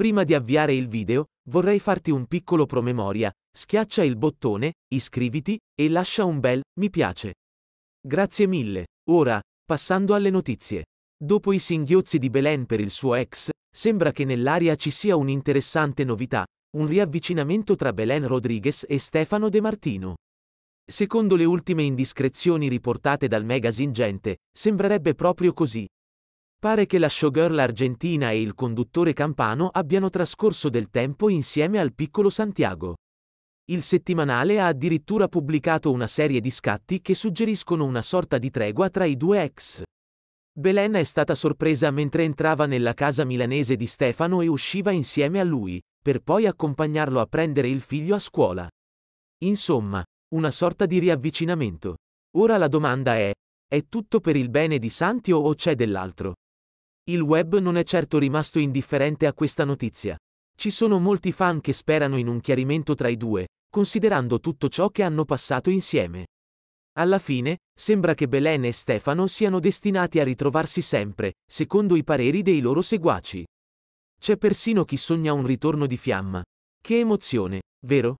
Prima di avviare il video, vorrei farti un piccolo promemoria, schiaccia il bottone, iscriviti e lascia un bel mi piace. Grazie mille. Ora, passando alle notizie. Dopo i singhiozzi di Belen per il suo ex, sembra che nell'aria ci sia un'interessante novità, un riavvicinamento tra Belen Rodriguez e Stefano De Martino. Secondo le ultime indiscrezioni riportate dal magazine Gente, sembrerebbe proprio così. Pare che la showgirl argentina e il conduttore campano abbiano trascorso del tempo insieme al piccolo Santiago. Il settimanale ha addirittura pubblicato una serie di scatti che suggeriscono una sorta di tregua tra i due ex. Belen è stata sorpresa mentre entrava nella casa milanese di Stefano e usciva insieme a lui, per poi accompagnarlo a prendere il figlio a scuola. Insomma, una sorta di riavvicinamento. Ora la domanda è, è tutto per il bene di Santi o c'è dell'altro? Il web non è certo rimasto indifferente a questa notizia. Ci sono molti fan che sperano in un chiarimento tra i due, considerando tutto ciò che hanno passato insieme. Alla fine, sembra che Belen e Stefano siano destinati a ritrovarsi sempre, secondo i pareri dei loro seguaci. C'è persino chi sogna un ritorno di fiamma. Che emozione, vero?